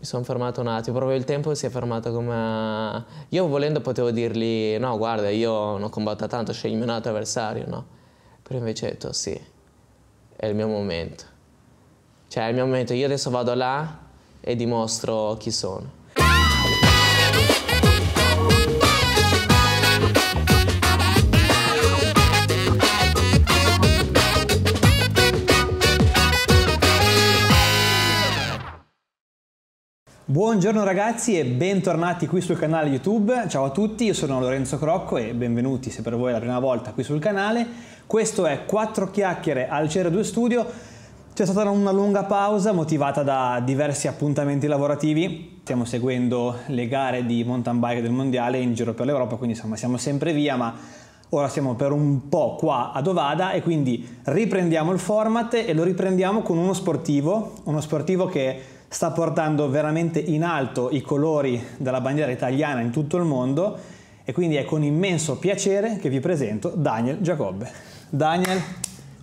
Mi sono fermato un attimo, proprio il tempo si è fermato come... Io volendo potevo dirgli, no guarda, io non combatto tanto, scegli un altro avversario, no? Però invece ho detto, sì, è il mio momento. Cioè è il mio momento, io adesso vado là e dimostro chi sono. Buongiorno ragazzi e bentornati qui sul canale YouTube. Ciao a tutti, io sono Lorenzo Crocco e benvenuti se per voi è la prima volta qui sul canale. Questo è 4 chiacchiere al Cera 2 Studio. C'è stata una lunga pausa motivata da diversi appuntamenti lavorativi. Stiamo seguendo le gare di mountain bike del mondiale in giro per l'Europa, quindi insomma siamo sempre via, ma ora siamo per un po' qua ad Ovada e quindi riprendiamo il format e lo riprendiamo con uno sportivo, uno sportivo che sta portando veramente in alto i colori della bandiera italiana in tutto il mondo e quindi è con immenso piacere che vi presento Daniel Giacobbe. Daniel,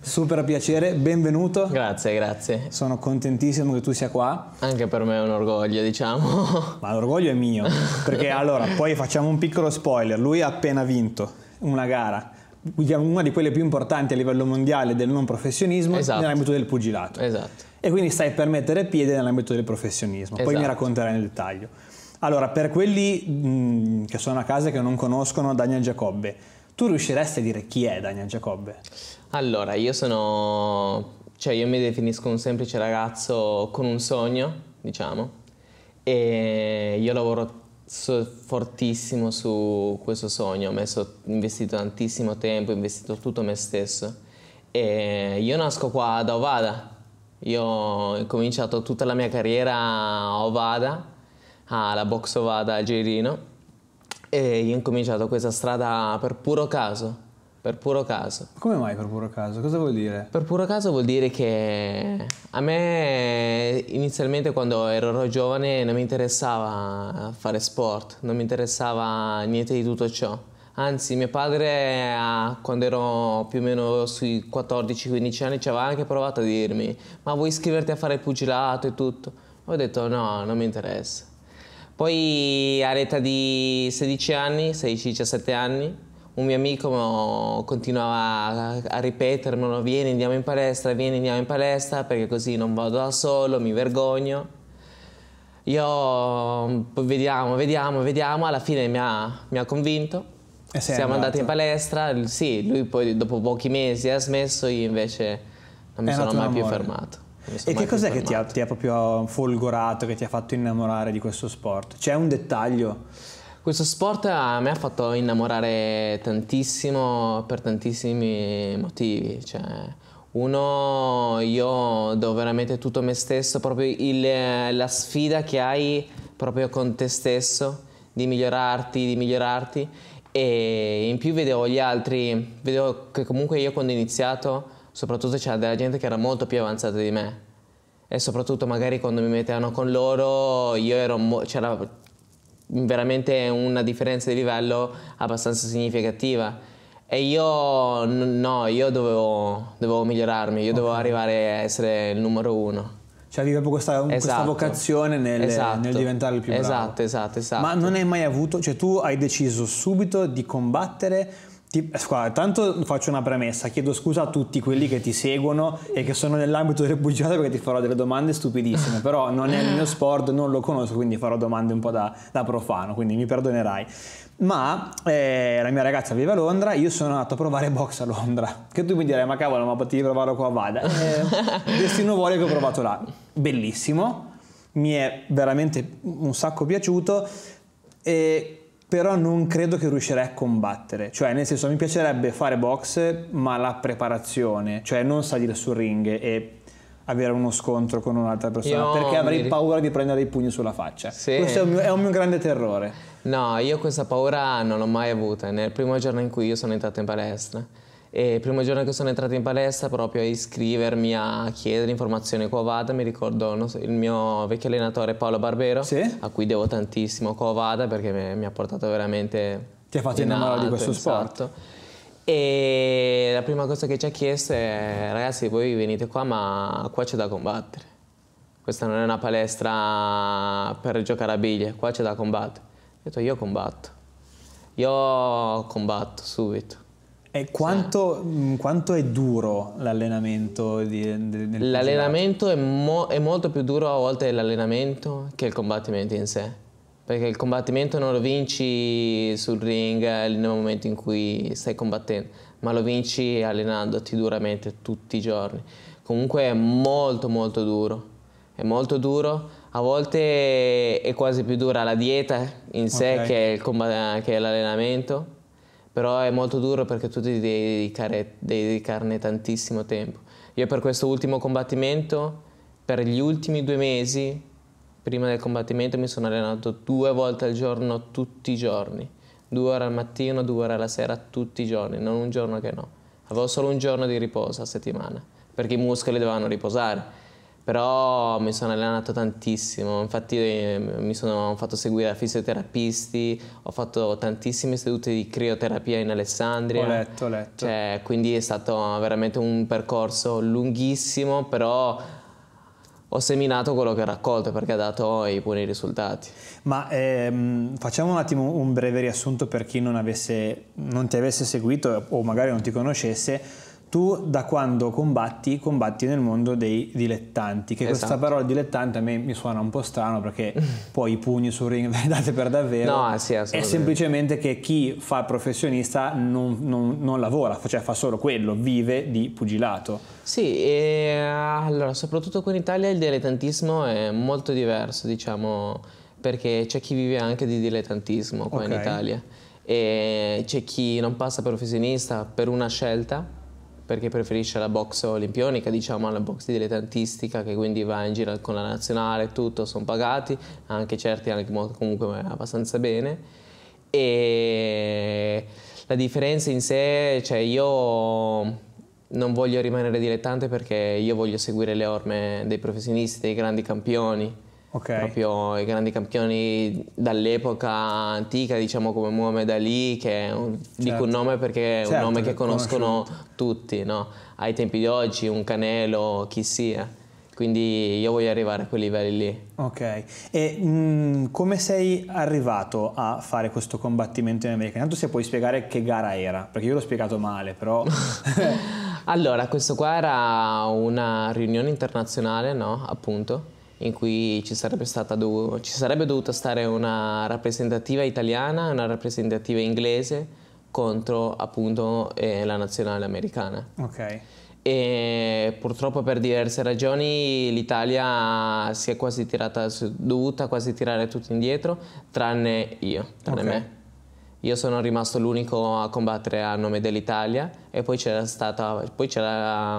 super piacere, benvenuto. Grazie, grazie. Sono contentissimo che tu sia qua. Anche per me è un orgoglio, diciamo. Ma l'orgoglio è mio, perché allora poi facciamo un piccolo spoiler, lui ha appena vinto una gara una di quelle più importanti a livello mondiale del non professionismo esatto. nell'ambito del pugilato. Esatto. E quindi stai per mettere piede nell'ambito del professionismo, esatto. poi mi esatto. racconterai nel dettaglio. Allora, per quelli mh, mm, che sono a casa e che non conoscono Daniel Giacobbe, tu riusciresti a dire chi è Daniel Giacobbe? Allora, io sono... cioè io mi definisco un semplice ragazzo con un sogno, diciamo, e io lavoro so fortissimo su questo sogno, ho messo, investito tantissimo tempo, ho investito tutto me stesso e io nasco qua da Ovada, io ho cominciato tutta la mia carriera a Ovada, alla Box Ovada a Gerino e io ho cominciato questa strada per puro caso per puro caso. Come mai per puro caso? Cosa vuol dire? Per puro caso vuol dire che a me inizialmente quando ero giovane non mi interessava fare sport, non mi interessava niente di tutto ciò. Anzi, mio padre, quando ero più o meno sui 14-15 anni, ci aveva anche provato a dirmi ma vuoi iscriverti a fare il pugilato e tutto? Ho detto no, non mi interessa. Poi all'età di 16 anni, 16-17 anni, un mio amico continuava a ripetermelo, vieni andiamo in palestra, vieni andiamo in palestra, perché così non vado da solo, mi vergogno. Io mm, vediamo, vediamo, vediamo, alla fine mi ha, mi ha convinto. E Siamo andati in palestra, sì, lui poi dopo pochi mesi ha smesso, io invece non mi È sono mai amore. più fermato. E che cos'è che ti ha, ti ha proprio folgorato, che ti ha fatto innamorare di questo sport? C'è un dettaglio? Questo sport a me ha fatto innamorare tantissimo per tantissimi motivi. Cioè, uno, io do veramente tutto me stesso, proprio il, la sfida che hai proprio con te stesso, di migliorarti, di migliorarti. E in più vedevo gli altri, vedevo che comunque io quando ho iniziato, soprattutto c'era della gente che era molto più avanzata di me. E soprattutto magari quando mi mettevano con loro, io ero... c'era veramente una differenza di livello abbastanza significativa. E io no, io dovevo, dovevo migliorarmi, io okay. dovevo arrivare a essere il numero uno. Cioè avevi proprio questa, esatto. questa vocazione nel, esatto. nel, diventare il più bravo. Esatto, esatto, esatto. Ma non hai mai avuto, cioè tu hai deciso subito di combattere ti, squadra, tanto faccio una premessa, chiedo scusa a tutti quelli che ti seguono e che sono nell'ambito del bugiato perché ti farò delle domande stupidissime, però non è il mio sport, non lo conosco, quindi farò domande un po' da, da profano, quindi mi perdonerai. Ma eh, la mia ragazza vive a Londra, io sono andato a provare box a Londra, che tu mi direi ma cavolo, ma potevi provarlo qua, vada. Eh, destino vuole che ho provato là, bellissimo, mi è veramente un sacco piaciuto. E però non credo che riuscirei a combattere. Cioè, nel senso, mi piacerebbe fare box, ma la preparazione, cioè non salire sul ring e avere uno scontro con un'altra persona, io perché avrei mi... paura di prendere i pugni sulla faccia. Sì. Questo è un, mio, è un, mio, grande terrore. No, io questa paura non l'ho mai avuta. Nel primo giorno in cui io sono entrato in palestra, e il primo giorno che sono entrato in palestra, proprio a iscrivermi, a chiedere informazioni Covada, mi ricordo so, il mio vecchio allenatore Paolo Barbero, sì? a cui devo tantissimo Covada perché mi, mi ha portato veramente... Ti ha fatto innamorare di questo sport. Esatto. E la prima cosa che ci ha chiesto è ragazzi voi venite qua ma qua c'è da combattere. Questa non è una palestra per giocare a biglie, qua c'è da combattere. Ho detto io combatto. Io combatto subito e quanto, sì. Mm, quanto, è duro l'allenamento? l'allenamento è, mo è, molto più duro a volte l'allenamento che il combattimento in sé, perché il combattimento non lo vinci sul ring eh, nel momento in cui stai combattendo, ma lo vinci allenandoti duramente tutti i giorni. Comunque è molto molto duro, è molto duro, a volte è quasi più dura la dieta in sé okay. che l'allenamento però è molto duro perché tu devi, dedicare, devi dedicarne tantissimo tempo. Io per questo ultimo combattimento, per gli ultimi due mesi, prima del combattimento mi sono allenato due volte al giorno tutti i giorni, due ore al mattino, due ore alla sera, tutti i giorni, non un giorno che no. Avevo solo un giorno di riposo a settimana, perché i muscoli dovevano riposare però mi sono allenato tantissimo, infatti ehm, mi sono fatto seguire da fisioterapisti, ho fatto tantissime sedute di crioterapia in Alessandria. Ho letto, ho letto. Cioè, quindi è stato veramente un percorso lunghissimo, però ho seminato quello che ho raccolto perché ha dato i buoni risultati. Ma ehm, facciamo un attimo un breve riassunto per chi non, avesse, non ti avesse seguito o magari non ti conoscesse tu da quando combatti, combatti nel mondo dei dilettanti, che esatto. questa parola dilettante a me mi suona un po' strano perché poi i pugni sul ring ve li date per davvero, no, sì, è semplicemente che chi fa professionista non, non, non, lavora, cioè fa solo quello, vive di pugilato. Sì, e allora soprattutto qui in Italia il dilettantismo è molto diverso, diciamo, perché c'è chi vive anche di dilettantismo qua okay. in Italia e c'è chi non passa professionista per una scelta perché preferisce la box olimpionica, diciamo alla box dilettantistica che quindi va in giro con la nazionale, tutto, sono pagati, anche certi anche comunque abbastanza bene. E la differenza in sé, cioè io non voglio rimanere dilettante perché io voglio seguire le orme dei professionisti, dei grandi campioni, Okay. Proprio i grandi campioni dall'epoca antica, diciamo come Muhammad Ali, che un, certo. dico un nome perché è certo, un nome che conoscono conosciuto. tutti, no? ai tempi di oggi, un Canelo, chi sia. Eh. Quindi io voglio arrivare a quei livelli lì. Ok, e mh, mm, come sei arrivato a fare questo combattimento in America? Intanto se puoi spiegare che gara era, perché io l'ho spiegato male, però... allora, questo qua era una riunione internazionale, no? Appunto, in cui ci sarebbe, dov- ci sarebbe dovuta stare una rappresentativa italiana e una rappresentativa inglese contro appunto eh, la nazionale americana. Okay. E purtroppo per diverse ragioni l'Italia si è quasi tirata, è dovuta quasi tirare tutto indietro, tranne io, tranne okay. me. Io sono rimasto l'unico a combattere a nome dell'Italia e poi c'era,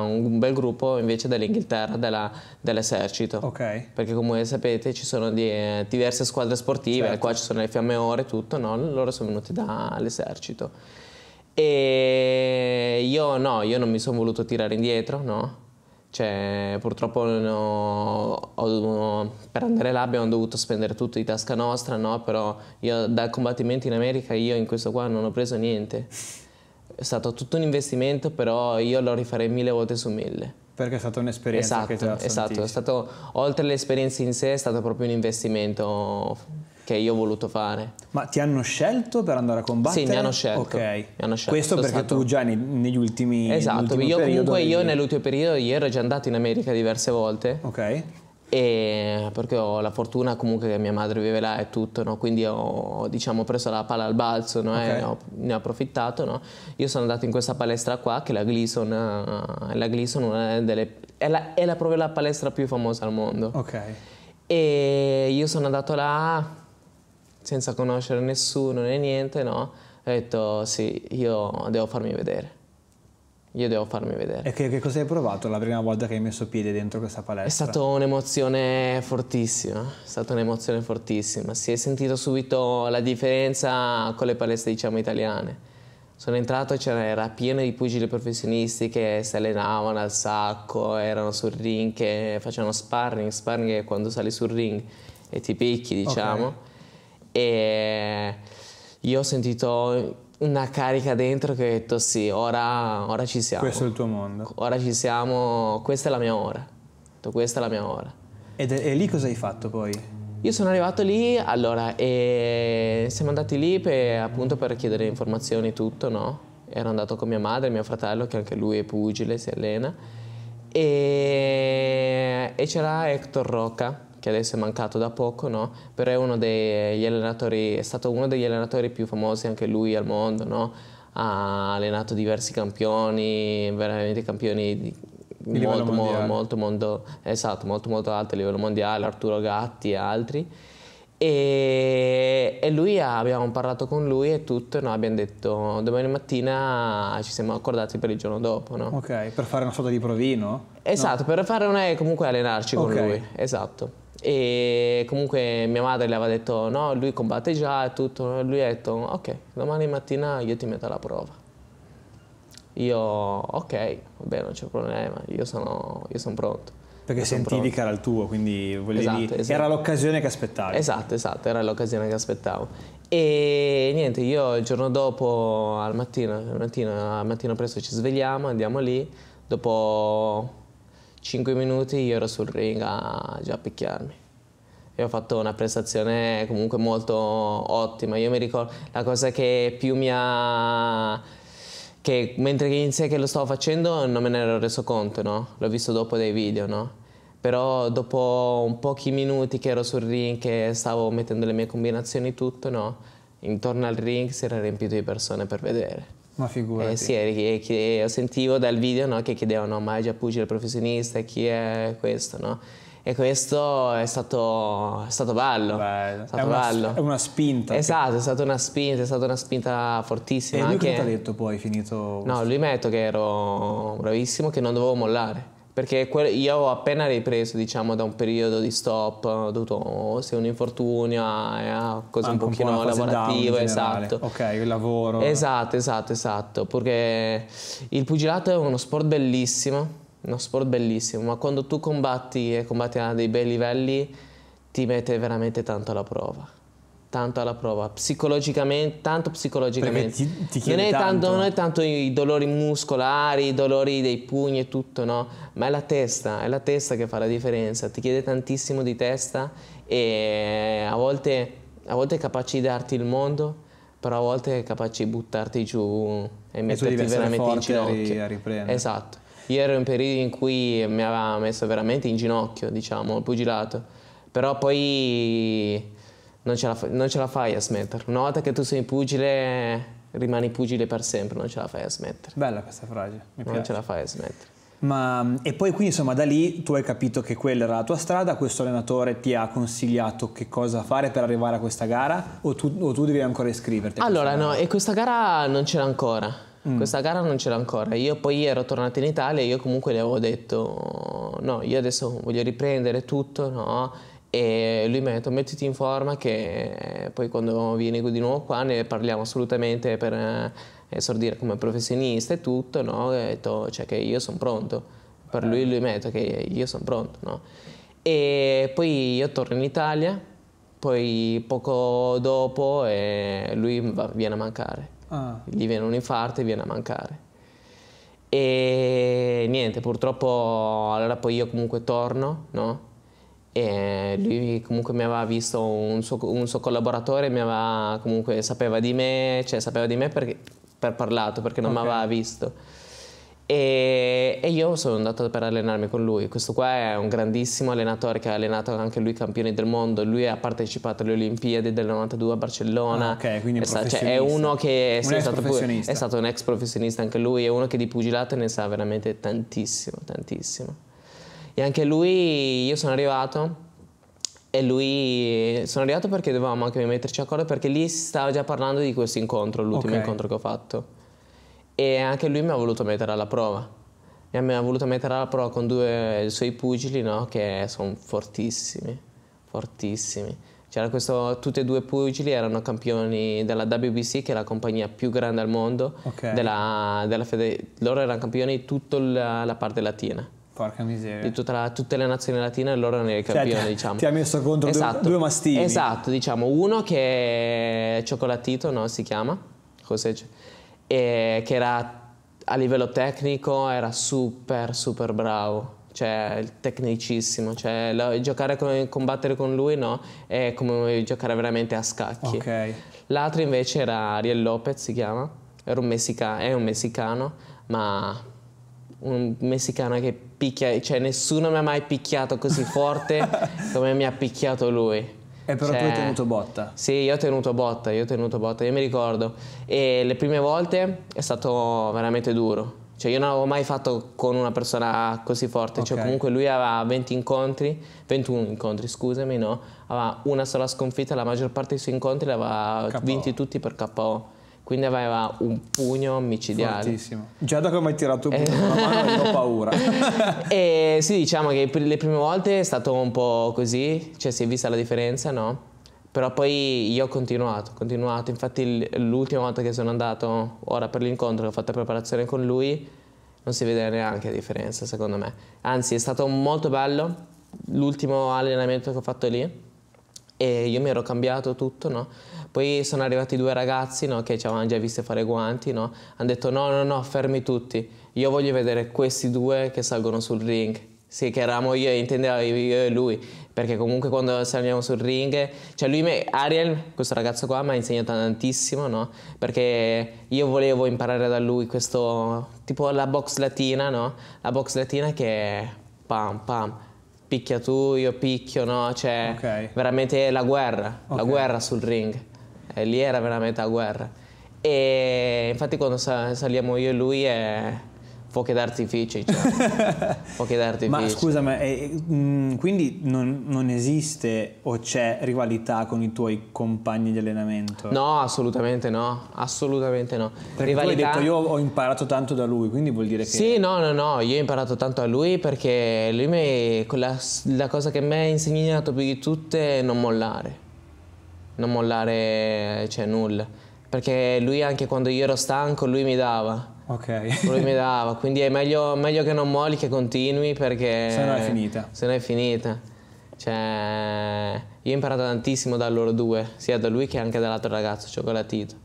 un bel gruppo invece dell'Inghilterra, dell'esercito. Dell Perché come sapete ci sono di, diverse squadre sportive, certo. qua ci sono le fiamme ore e tutto, no? loro sono venuti dall'esercito. E io no, io non mi sono voluto tirare indietro, no? Cioè, purtroppo no, ho, per andare là abbiamo dovuto spendere tutto di tasca nostra, no? però io dal combattimento in America io in questo qua non ho preso niente. È stato tutto un investimento, però io lo rifarei mille volte su mille. Perché è stata un'esperienza esatto, che ti ha Esatto, è stato, oltre all'esperienza in sé, è stato proprio un investimento che io ho voluto fare. Ma ti hanno scelto per andare a combattere? Sì, mi hanno scelto. Okay. Mi hanno scelto. Questo perché stato... tu già nei, negli ultimi Esatto, io comunque io nell'ultimo periodo io ero già andato in America diverse volte. Ok. E perché ho la fortuna comunque che mia madre vive là e tutto, no? quindi ho diciamo, preso la palla al balzo no? okay. e ne ho, ne ho approfittato. No? Io sono andato in questa palestra qua che è la Gleason, eh, la Gleason delle, è, la, è la, proprio la palestra più famosa al mondo. Ok. E io sono andato là senza conoscere nessuno né niente, no? Ho detto sì, io devo farmi vedere. Io devo farmi vedere. E che, che cosa hai provato la prima volta che hai messo piede dentro questa palestra? È stata un'emozione fortissima, è stata un'emozione fortissima. Si è sentito subito la differenza con le palestre, diciamo, italiane. Sono entrato e c'era pieno di pugili professionisti che si allenavano al sacco, erano sul ring, che facevano sparring, sparring è quando sali sul ring e ti picchi, diciamo. Okay e io ho sentito una carica dentro che ho detto sì, ora, ora ci siamo. Questo è il tuo mondo. Ora ci siamo, questa è la mia ora. Questa è la mia ora. Ed è, e lì cosa hai fatto poi? Io sono arrivato lì, allora, e siamo andati lì per, appunto per chiedere informazioni e tutto, no? Ero andato con mia madre mio fratello, che anche lui è pugile, si allena. E, e c'era Hector Rocca, che adesso è mancato da poco, no? però è, uno degli allenatori, è, stato uno degli allenatori più famosi anche lui al mondo, no? ha allenato diversi campioni, veramente campioni di, di molto, mo, molto, mondo, esatto, molto, molto alto a livello mondiale, Arturo Gatti e altri. E, e lui ha, abbiamo parlato con lui e tutto, no? abbiamo detto domani mattina ci siamo accordati per il giorno dopo. No? Ok, per fare una sorta di provino? Esatto, no? per fare una, comunque allenarci okay. con lui. Esatto. E comunque mia madre le aveva detto no, lui combatte già e tutto. Lui ha detto ok, domani mattina io ti metto alla prova. Io ok, vabbè non c'è problema, io sono, io sono pronto. Perché sentivi che era il tuo, quindi volevi... Esatto, esatto. Era l'occasione che aspettavi. Esatto, esatto, era l'occasione che aspettavo. E niente, io il giorno dopo, al mattino, al mattino, al mattino presto ci svegliamo, andiamo lì, dopo 5 minuti io ero sul ring a già picchiarmi. E ho fatto una prestazione comunque molto ottima. Io mi ricordo la cosa che più mi ha che mentre inizia che lo stavo facendo non me ne ero reso conto, no? L'ho visto dopo dei video, no? Però dopo un pochi minuti che ero sul ring, che stavo mettendo le mie combinazioni tutto, no? Intorno al ring si era riempito di persone per vedere. Ma figurati. Eh, sì, e, e, e sentivo dal video no, che chiedevano ma è già pugile professionista, chi è questo, no? E questo è stato, è stato bello. Bello. È, stato è, una, bello. è, una, spinta. Esatto, è stata una spinta, è stata una spinta fortissima. E lui anche... cosa ti ha detto poi, finito? No, lui mi ha detto che ero bravissimo, che non dovevo mollare perché io ho appena ripreso diciamo da un periodo di stop ho dovuto oh, sia eh, ah, un infortunio a cose un pochino un po lavorative esatto ok il lavoro esatto esatto esatto perché il pugilato è uno sport bellissimo uno sport bellissimo ma quando tu combatti e combatti a dei bei livelli ti mette veramente tanto alla prova tanto alla prova, psicologicamente, tanto psicologicamente. Ti, ti non, è tanto, non, è tanto, i dolori muscolari, i dolori dei pugni e tutto, no? Ma è la testa, è la testa che fa la differenza, ti chiede tantissimo di testa e eh, a volte, a volte è capace di darti il mondo, però a volte è capace di buttarti giù e metterti veramente in ginocchio. A riprendere. Esatto. Io ero in un periodo in cui mi aveva messo veramente in ginocchio, diciamo, il pugilato. Però poi non ce, la, non ce la fai a smettere. Una volta che tu sei pugile, rimani pugile per sempre, non ce la fai a smettere. Bella questa frase, mi piace. Non ce la fai a smettere. Ma, e poi quindi insomma da lì tu hai capito che quella era la tua strada, questo allenatore ti ha consigliato che cosa fare per arrivare a questa gara o tu, o tu devi ancora iscriverti? Allora no, e questa gara non ce c'era ancora, mm. questa gara non ce c'era ancora, io poi ero tornato in Italia e io comunque le avevo detto no, io adesso voglio riprendere tutto, no? E lui mi ha detto mettiti in forma che eh, poi quando vieni di nuovo qua ne parliamo assolutamente per esordire eh, eh, come professionista e tutto, no? E ho detto cioè, che io sono pronto. Per lui lui mi ha detto che io sono pronto, no? E poi io torno in Italia, poi poco dopo eh, lui va, viene a mancare. Ah. Gli viene un infarto e viene a mancare. E niente, purtroppo allora poi io comunque torno, no? E lui comunque mi aveva visto, un suo, un suo collaboratore mi aveva, comunque sapeva di me, cioè sapeva di me perché, per parlato, perché non okay. mi aveva visto. E, e, io sono andato per allenarmi con lui. Questo qua è un grandissimo allenatore che ha allenato anche lui campioni del mondo. Lui ha partecipato alle Olimpiadi del 92 a Barcellona. Ah, ok, quindi è, sta, cioè, è uno che un è, stato, è stato un ex professionista anche lui, è uno che di pugilato ne sa veramente tantissimo, tantissimo. E anche lui, io sono arrivato e lui sono arrivato perché dovevamo anche metterci d'accordo perché lì stava già parlando di questo incontro, l'ultimo okay. incontro che ho fatto. E anche lui mi ha voluto mettere alla prova. E mi ha voluto mettere alla prova con due suoi pugili, no? Che sono fortissimi, fortissimi. C'era questo, tutti e due i pugili erano campioni della WBC, che è la compagnia più grande al mondo. Okay. Della, della fede, loro erano campioni di tutta la, la parte latina Porca miseria. Detto tra tutte le nazioni latine, loro ne cioè, campione, cioè, diciamo. Ti ha messo contro esatto. due, due, mastini. Esatto, diciamo, uno che è cioccolatito, no, si chiama, José, e che era a livello tecnico era super super bravo cioè tecnicissimo, cioè lo, giocare con, combattere con lui no, è come giocare veramente a scacchi. Okay. L'altro invece era Ariel Lopez, si chiama, un messica, è un messicano, ma un messicano che picchia, cioè nessuno mi ha mai picchiato così forte come mi ha picchiato lui. E eh, però cioè, tu hai cioè, tenuto botta. Sì, io ho tenuto botta, io ho tenuto botta, io mi ricordo. E le prime volte è stato veramente duro. Cioè io non avevo mai fatto con una persona così forte, cioè, okay. cioè comunque lui aveva 20 incontri, 21 incontri scusami, no? Aveva una sola sconfitta, la maggior parte dei suoi incontri l'aveva vinti tutti per KO quindi aveva un pugno micidiale. Fortissimo. Già da come hai tirato il pugno con la mano ho paura. e sì, diciamo che le prime volte è stato un po' così, cioè si è vista la differenza, no? Però poi io ho continuato, ho continuato. Infatti l'ultima volta che sono andato ora per l'incontro che ho fatto la preparazione con lui, non si vede neanche la differenza secondo me. Anzi è stato molto bello l'ultimo allenamento che ho fatto lì e io mi ero cambiato tutto, no? Poi sono arrivati due ragazzi no, che ci avevano già visto fare guanti, no? hanno detto no, no, no, fermi tutti, io voglio vedere questi due che salgono sul ring. Sì, che eravamo io, intendevo io e lui, perché comunque quando saliamo sul ring, cioè lui, me, Ariel, questo ragazzo qua, mi ha insegnato tantissimo, no? Perché io volevo imparare da lui questo, tipo la box latina, no? La box latina che è pam pam, picchia tu, io picchio, no? Cioè, okay. veramente la guerra, okay. la guerra sul ring eh, lì era veramente la guerra. E infatti quando saliamo io e lui è fuochi d'artificio. Cioè. fuochi d'artificio. Ma scusa, eh, mm, quindi non, non, esiste o c'è rivalità con i tuoi compagni di allenamento? No, assolutamente no, assolutamente no. Perché rivalità... tu hai detto io ho imparato tanto da lui, quindi vuol dire che... Sì, no, no, no, io ho imparato tanto da lui perché lui mi, la, la cosa che mi ha insegnato più di tutte è non mollare non mollare cioè, nulla. Perché lui anche quando io ero stanco, lui mi dava. Ok. Lui mi dava, quindi è meglio, meglio che non molli, che continui perché... Se no è finita. Se no è finita. Cioè, io ho imparato tantissimo da loro due, sia da lui che anche dall'altro ragazzo, Cioccolatito.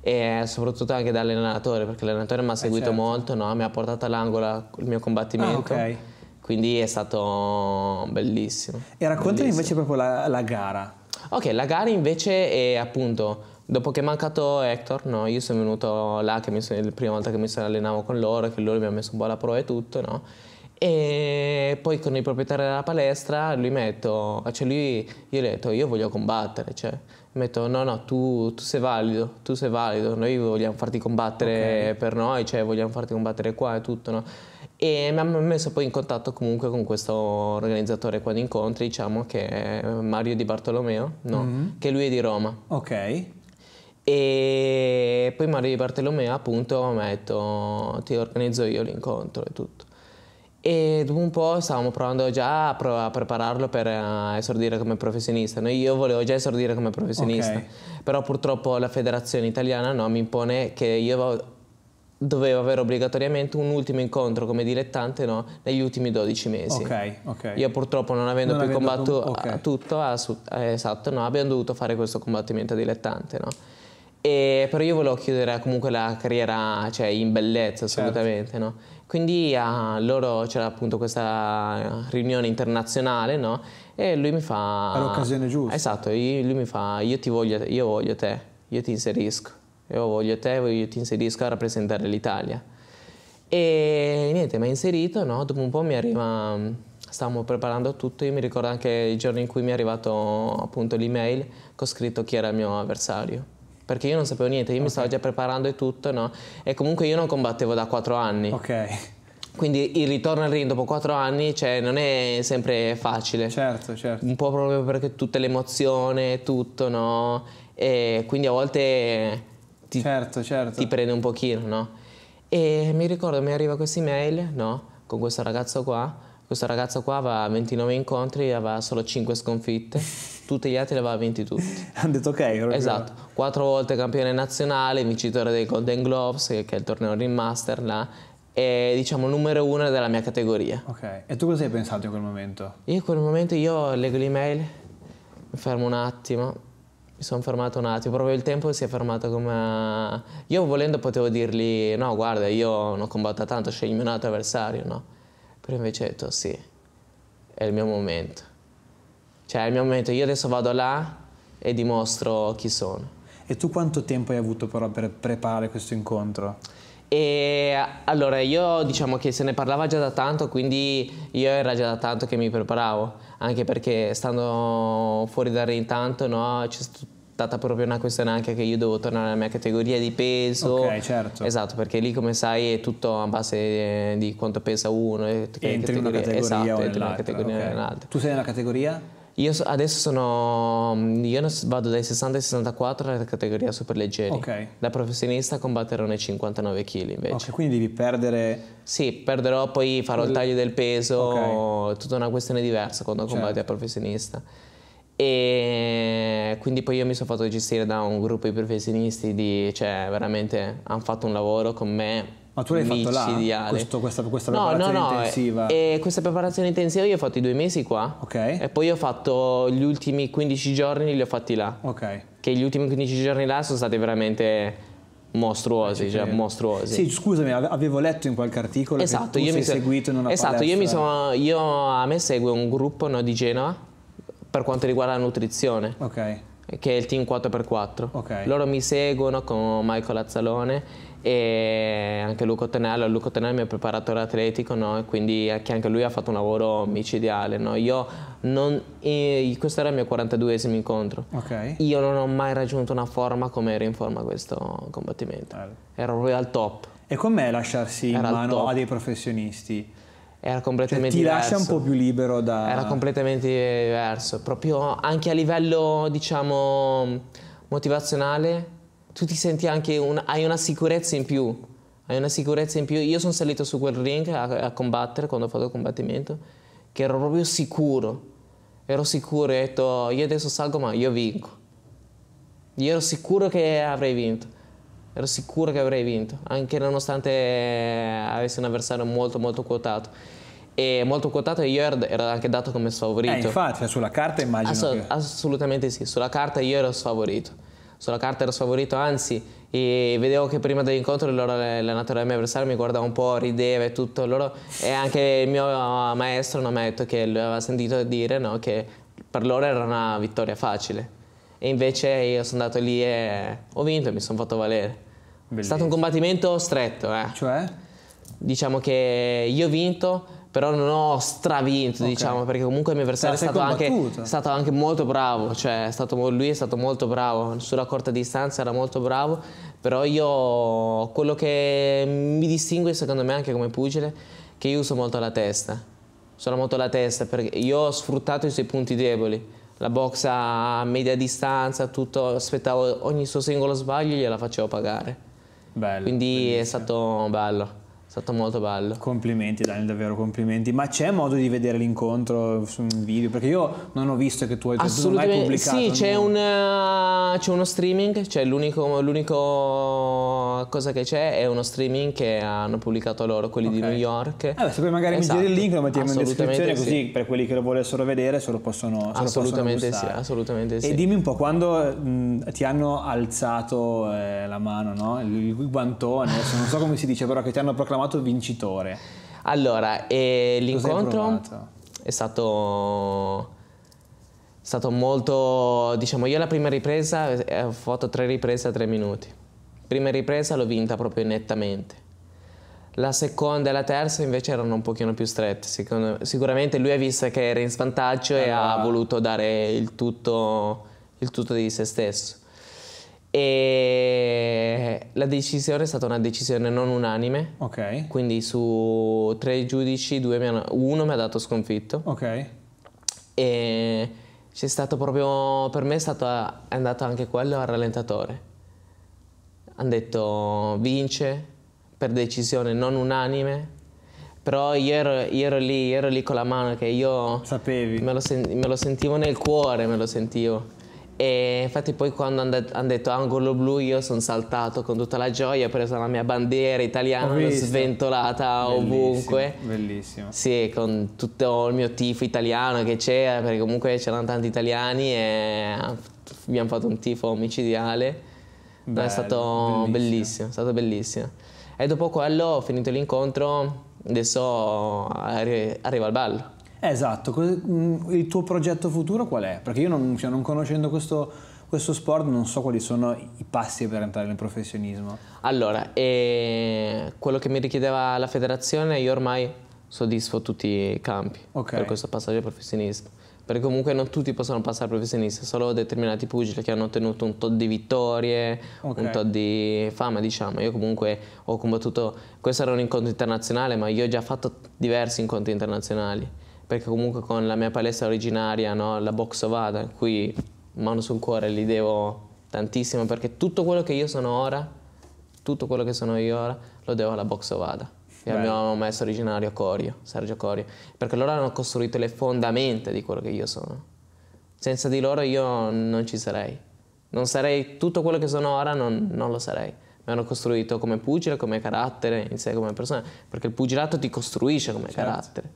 E soprattutto anche dall'allenatore, perché l'allenatore mi ha eh, seguito certo. molto, no? mi ha portato all'angolo il mio combattimento. Ah, ok. Quindi è stato bellissimo. E raccontami bellissimo. invece proprio la, la gara Ok, la gara invece è appunto dopo che è mancato Hector, no? io sono venuto là, che mi sono, la prima volta che mi sono allenato con loro, che loro mi hanno messo un po' alla prova e tutto, no? E poi con il proprietario della palestra lui mi ha detto, cioè lui, io gli ho detto io voglio combattere, cioè mi ha detto no no tu, tu, sei valido, tu sei valido, noi vogliamo farti combattere okay. per noi, cioè vogliamo farti combattere qua e tutto, no? e mi ha messo poi in contatto comunque con questo organizzatore qua di incontri, diciamo che è Mario Di Bartolomeo, no? mm-hmm. che lui è di Roma. Ok. E poi Mario Di Bartolomeo appunto mi ha detto ti organizzo io l'incontro e tutto. E dopo un po' stavamo provando già a, pro- a prepararlo per uh, esordire come professionista. No, io volevo già esordire come professionista, okay. però purtroppo la federazione italiana no, mi impone che io doveva avere obbligatoriamente un ultimo incontro come dilettante no, negli ultimi 12 mesi. Okay, okay. Io purtroppo non avendo non più avendo combattuto com- okay. tutto, ass- esatto, no, abbiamo dovuto fare questo combattimento dilettante. No? E, però io volevo chiudere comunque la carriera cioè, in bellezza certo. assolutamente. Certo. Quindi a loro c'era appunto questa riunione internazionale e lui mi fa... È l'occasione giusta. Esatto, lui mi fa io ti voglio, io voglio te, io ti inserisco io voglio te, voglio ti inserisco a rappresentare l'Italia. E niente, mi ha inserito, no? dopo un po' mi arriva, stavamo preparando tutto, io mi ricordo anche il giorno in cui mi è arrivato appunto l'email con scritto chi era il mio avversario, perché io non sapevo niente, io okay. mi stavo già preparando e tutto, no? e comunque io non combattevo da quattro anni. Ok. Quindi il ritorno al ring dopo quattro anni cioè, non è sempre facile. Certo, certo. Un po' proprio perché tutte le emozioni, tutto, no? E quindi a volte ti, certo, certo. ti prende un pochino, no? E mi ricordo, mi arriva questa email, no? Con questo ragazzo qua. Questo ragazzo qua aveva 29 incontri e aveva solo 5 sconfitte, tutti gli altri le aveva 20 tutti. Hanno detto ok. Esatto, quattro volte campione nazionale, vincitore dei Golden Globes, che è il torneo Ringmaster là, E diciamo numero uno della mia categoria. Ok, e tu cosa hai pensato in quel momento? Io in quel momento io leggo l'email, mi fermo un attimo, mi sono fermato un attimo, proprio il tempo si è fermato come... Io volendo potevo dirgli no guarda io non combatto tanto, scegli un altro avversario, no? Però invece ho detto sì, è il mio momento. Cioè è il mio momento, io adesso vado là e dimostro chi sono. E tu quanto tempo hai avuto però per preparare questo incontro? E allora io diciamo che se ne parlava già da tanto, quindi io era già da tanto che mi preparavo, anche perché stando fuori dal ring tanto, no, c'è stata proprio una questione anche che io devo tornare alla mia categoria di peso. Ok, certo. Esatto, perché lì come sai è tutto a base eh, di quanto pesa uno. Eh, e entri in una categoria esatto, o nell'altra. Una categoria okay. nell'altra. Tu sei nella categoria? Io so, adesso sono. Mm, io vado dai 60 ai 64 alla categoria super leggeri. Okay. Da professionista combatterò nei 59 kg invece. Ok, quindi devi perdere. Sì, perderò, poi farò il taglio del peso. Okay. Tutta una questione diversa quando certo. combatti a professionista. E quindi poi io mi sono fatto gestire da un gruppo di professionisti, di, cioè veramente hanno fatto un lavoro con me ma tu l'hai fatto là? Questo, questa, questa no, preparazione no, no, intensiva? E questa preparazione intensiva io ho fatto i due mesi qua. Ok. E poi ho fatto gli ultimi 15 giorni li ho fatti là. Ok. Che gli ultimi 15 giorni là sono stati veramente mostruosi, cioè mostruosi. Sì, scusami, avevo letto in qualche articolo esatto, che tu io sei mi so, seguito in una esatto, palestra. Esatto, io io a me segue un gruppo no, di Genova per quanto riguarda la nutrizione. Ok che è il team 4x4. Okay. Loro mi seguono con Michael Azzalone e anche Luca Tenello. Luca Tenello è il mio preparatore atletico, no? quindi anche lui ha fatto un lavoro micidiale. No? Non, eh, questo era il mio 42esimo incontro. Okay. Io non ho mai raggiunto una forma come ero in forma questo combattimento. Bello. Certo. Ero proprio al top. E com'è lasciarsi era in mano a dei professionisti? era cioè, completamente cioè, ti diverso. Ti lascia un po' più libero da... Era completamente diverso, proprio anche a livello, diciamo, motivazionale, tu ti senti anche, un, hai una sicurezza in più, hai una sicurezza in più. Io sono salito su quel ring a, a combattere, quando ho fatto il combattimento, che ero proprio sicuro, ero sicuro, ho detto, io adesso salgo ma io vinco. Io ero sicuro che avrei vinto ero sicuro che avrei vinto, anche nonostante avessi un avversario molto molto quotato. E molto quotato e io ero anche dato come sfavorito. Eh, infatti, eh, sulla carta immagino Asso che... Assolutamente sì, sulla carta io ero sfavorito. Sulla carta ero sfavorito, anzi, vedevo che prima dell'incontro l'allenatore del mio avversario mi guardava un po', rideva e tutto. Loro, e anche il mio maestro non mi ha detto che aveva sentito dire no, che per loro era una vittoria facile e invece io sono andato lì e ho vinto e mi sono fatto valere. Bellissimo. È stato un combattimento stretto, eh. Cioè? Diciamo che io ho vinto, però non ho stravinto, okay. diciamo, perché comunque il mio avversario è cioè, stato anche, stato anche, molto bravo, cioè è stato, lui è stato molto bravo, sulla corta distanza era molto bravo, però io quello che mi distingue secondo me anche come pugile è che io uso molto la testa, sono molto la testa perché io ho sfruttato i suoi punti deboli la box a media distanza, tutto, aspettavo ogni suo singolo sbaglio e gliela facevo pagare. Bello. Quindi bellissimo. è stato bello stato molto bello. Complimenti Daniel, davvero complimenti. Ma c'è modo di vedere l'incontro su un video? Perché io non ho visto che tu hai, tu pubblicato. Sì, c'è, un, uh, uno streaming, cioè l'unico cosa che c'è è uno streaming che hanno pubblicato loro, quelli okay. di New York. Eh, se poi magari esatto. mi giri il esatto. link lo mettiamo in descrizione sì. così per quelli che lo volessero vedere se lo possono se Assolutamente lo possono sì, assolutamente sì. E dimmi un po', quando mh, ti hanno alzato eh, la mano, no? il, il guantone, non so come si dice, però che ti hanno proclamato proclamato vincitore. Allora, eh, l'incontro è stato è stato molto, diciamo, io la prima ripresa eh, ho fatto tre riprese a tre minuti. Prima ripresa l'ho vinta proprio nettamente. La seconda e la terza invece erano un pochino più strette. Sic- sicuramente lui ha visto che era in svantaggio allora. e ha voluto dare il tutto, il tutto di se stesso. E la decisione è stata una decisione non unanime. Ok. Quindi su tre giudici, mi hanno, uno mi ha dato sconfitto. Ok. E c'è stato proprio. Per me è, stato, è andato anche quello al rallentatore. Hanno detto vince per decisione non unanime. Però io ero, io ero lì, io ero lì con la mano che io. Sapevi. Me lo, sen, me lo sentivo nel cuore, me lo sentivo. E infatti poi quando hanno detto angolo blu io sono saltato con tutta la gioia, ho preso la mia bandiera italiana, l'ho sventolata bellissimo, ovunque. Bellissimo. Sì, con tutto il mio tifo italiano che c'era, perché comunque c'erano tanti italiani e abbiamo fatto un tifo omicidiale. Bello, è stato bellissimo. bellissimo, è stato bellissimo. E dopo quello ho finito l'incontro, adesso arri- arriva il ballo. Esatto, mm, il tuo progetto futuro qual è? Perché io non, cioè, non conoscendo questo, questo, sport non so quali sono i passi per entrare nel professionismo. Allora, eh, quello che mi richiedeva la federazione, io ormai soddisfo tutti i campi okay. per questo passaggio al professionismo. Perché comunque non tutti possono passare professionisti, solo determinati pugili che hanno ottenuto un tot di vittorie, okay. un tot di fama, diciamo. Io comunque ho combattuto, questo era un incontro internazionale, ma io ho già fatto diversi incontri internazionali perché comunque con la mia palestra originaria, no, la Box Ovada, qui mano sul cuore li devo tantissimo, perché tutto quello che io sono ora, tutto quello che sono io ora, lo devo alla Box Ovada. E al mio maestro originario Corio, Sergio Corio, perché loro hanno costruito le fondamenta di quello che io sono. Senza di loro io non ci sarei. Non sarei tutto quello che sono ora, non, non lo sarei mi hanno costruito come pugile, come carattere, in sé come persona, perché il pugilato ti costruisce come certo. carattere.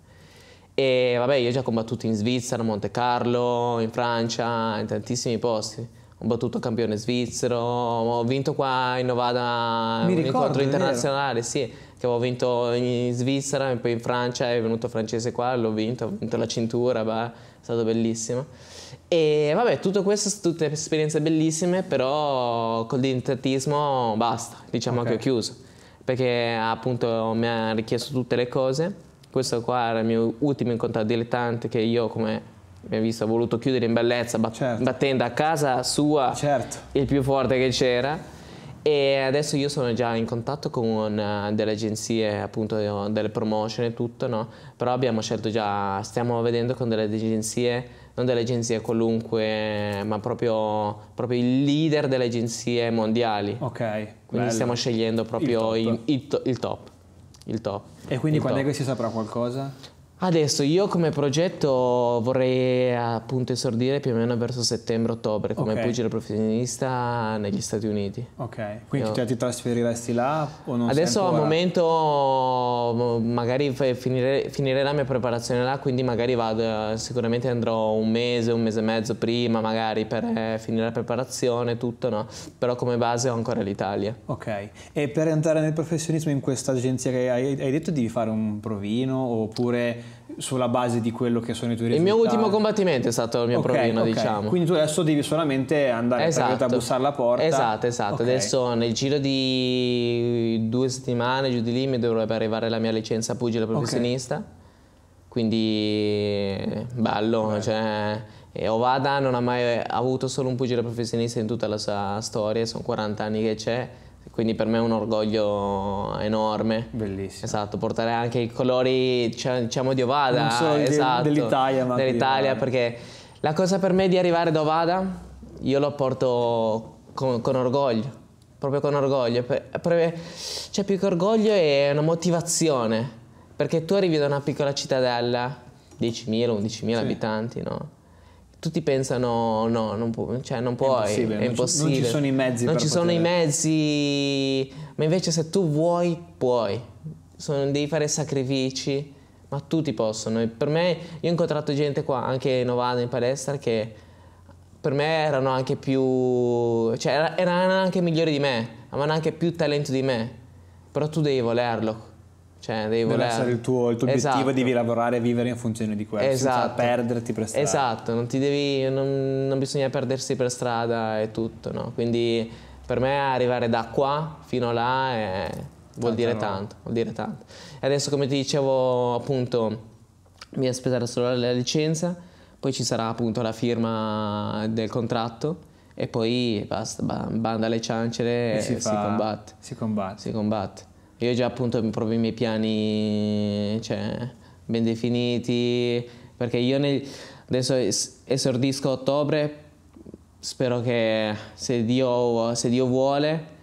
E vabbè, io ho già combattuto in Svizzera, a Monte Carlo, in Francia, in tantissimi posti. Ho battuto campione svizzero, ho vinto qua in Novada Mi un ricordo, incontro internazionale, sì, che avevo vinto in Svizzera e poi in Francia, è venuto francese qua, l'ho vinto, ho vinto la cintura, beh, è stato bellissimo. E vabbè, tutto questo sono tutte esperienze bellissime, però col dilettantismo basta, diciamo okay. che ho chiuso, perché appunto mi ha richiesto tutte le cose questo qua era il mio ultimo incontro dilettante che io come mi ha visto ha voluto chiudere in bellezza bat certo. battendo a casa sua certo. il più forte che c'era e adesso io sono già in contatto con eh, delle agenzie appunto eh, delle promotion e tutto no? però abbiamo scelto già stiamo vedendo con delle agenzie non delle agenzie qualunque ma proprio, proprio il leader delle agenzie mondiali ok quindi bello. stiamo scegliendo proprio il top, il, il, il top il top. E quindi il quando top. è che si saprà qualcosa? Adesso io come progetto vorrei appunto esordire più o meno verso settembre-ottobre come okay. pugile professionista negli Stati Uniti. Ok, quindi io... ti trasferiresti là o non Adesso al momento magari finirei, finire, la mia preparazione là, quindi magari vado, sicuramente andrò un mese, un mese e mezzo prima magari per eh, finire la preparazione, e tutto no, però come base ho ancora l'Italia. Ok, e per entrare nel professionismo in questa agenzia che hai, hai detto devi fare un provino oppure sulla base di quello che sono i tuoi risultati. Il mio ultimo combattimento è stato il mio okay, provino, okay. diciamo. Quindi tu adesso devi solamente andare esatto. a bussare la porta. Esatto, esatto. Okay. Adesso nel giro di due settimane giù di lì mi dovrebbe arrivare la mia licenza pugile professionista. Quindi bello, Beh. cioè Ovada non ha mai avuto solo un pugile professionista in tutta la sua storia, sono 40 anni che c'è quindi per me è un orgoglio enorme. Bellissimo. Esatto, portare anche i colori, diciamo, di Ovada. Non solo esatto, dell'Italia, ma... Dell'Italia, perché la cosa per me di arrivare da Ovada, io lo porto con, con orgoglio, proprio con orgoglio. Per, per, cioè, più che orgoglio è una motivazione, perché tu arrivi da una piccola cittadella, 10.000, 11.000 sì. abitanti, no? tutti pensano no, non, pu- cioè, non puoi, è impossibile, è impossibile. Non, ci, non, ci, sono i mezzi. Non ci poter... sono i mezzi, ma invece se tu vuoi, puoi, sono, devi fare sacrifici, ma tutti possono. E per me, io ho incontrato gente qua, anche in Novada, in palestra, che per me erano anche più, cioè erano anche migliori di me, avevano anche più talento di me, però tu devi volerlo cioè, devi voler... essere il tuo, il tuo esatto. obiettivo, devi lavorare e vivere in funzione di questo esatto. senza perderti per strada. Esatto, non, devi, non, non bisogna perdersi per strada e tutto, no? Quindi per me arrivare da qua fino là è, vuol, dire no. tanto, vuol dire tanto, E adesso come ti dicevo appunto mi aspettare solo la licenza, poi ci sarà appunto la firma del contratto e poi basta, banda alle ciancere e, e si, fa, combatte. Si combatte. Si combatte. Io già appunto proprio i miei piani cioè, ben definiti, perché io nel, adesso esordisco a ottobre, spero che se Dio, se Dio vuole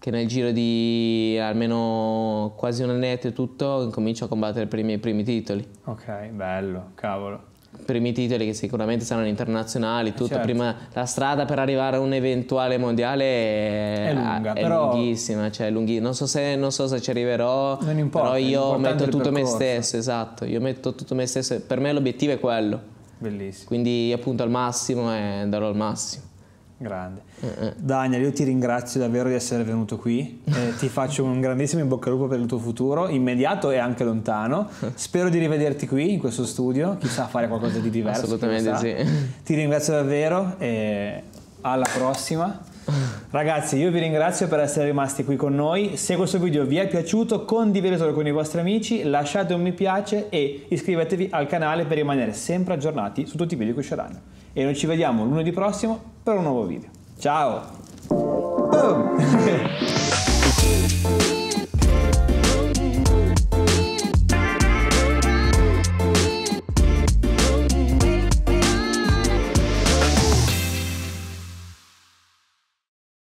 che nel giro di almeno quasi un annetto e tutto incomincio a combattere per i miei primi titoli. Ok, bello, cavolo primi titoli che sicuramente saranno internazionali, eh, tutto certo. prima la strada per arrivare a un eventuale mondiale è, è lunga, è però... lunghissima, cioè lunghi... non, so se, non, so se, ci arriverò, non importa, però io metto tutto percorso. me stesso, esatto, io metto tutto me stesso, per me l'obiettivo è quello. Bellissimo. Quindi appunto al massimo e eh, darò al massimo. Grande. Mm-hmm. Daniel, io ti ringrazio davvero di essere venuto qui, eh, ti faccio un grandissimo in bocca al lupo per il tuo futuro, immediato e anche lontano. Spero di rivederti qui in questo studio, chissà fare qualcosa di diverso. Assolutamente sì. Ti ringrazio davvero e alla prossima. Ragazzi, io vi ringrazio per essere rimasti qui con noi. Se questo video vi è piaciuto, condividetelo con i vostri amici, lasciate un mi piace e iscrivetevi al canale per rimanere sempre aggiornati su tutti i video che usciranno e noi ci vediamo lunedì prossimo per un nuovo video. Ciao! Boom! Oh!